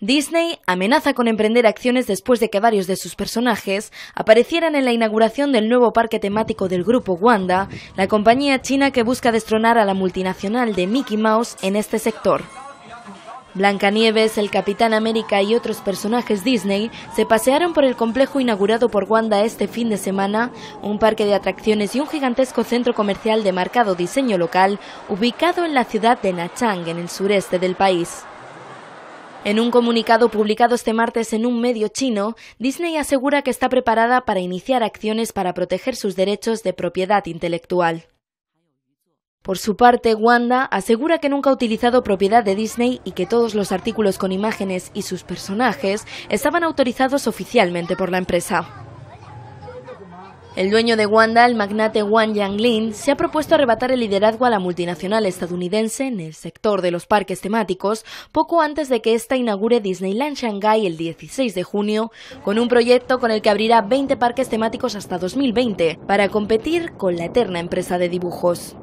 Disney amenaza con emprender acciones después de que varios de sus personajes aparecieran en la inauguración del nuevo parque temático del grupo Wanda, la compañía china que busca destronar a la multinacional de Mickey Mouse en este sector. Blancanieves, el Capitán América y otros personajes Disney se pasearon por el complejo inaugurado por Wanda este fin de semana, un parque de atracciones y un gigantesco centro comercial de marcado diseño local ubicado en la ciudad de Nachang, en el sureste del país. En un comunicado publicado este martes en un medio chino, Disney asegura que está preparada para iniciar acciones para proteger sus derechos de propiedad intelectual. Por su parte, Wanda asegura que nunca ha utilizado propiedad de Disney y que todos los artículos con imágenes y sus personajes estaban autorizados oficialmente por la empresa. El dueño de Wanda, el magnate Wang Yanglin, se ha propuesto arrebatar el liderazgo a la multinacional estadounidense en el sector de los parques temáticos poco antes de que ésta inaugure Disneyland Shanghai el 16 de junio, con un proyecto con el que abrirá 20 parques temáticos hasta 2020 para competir con la eterna empresa de dibujos.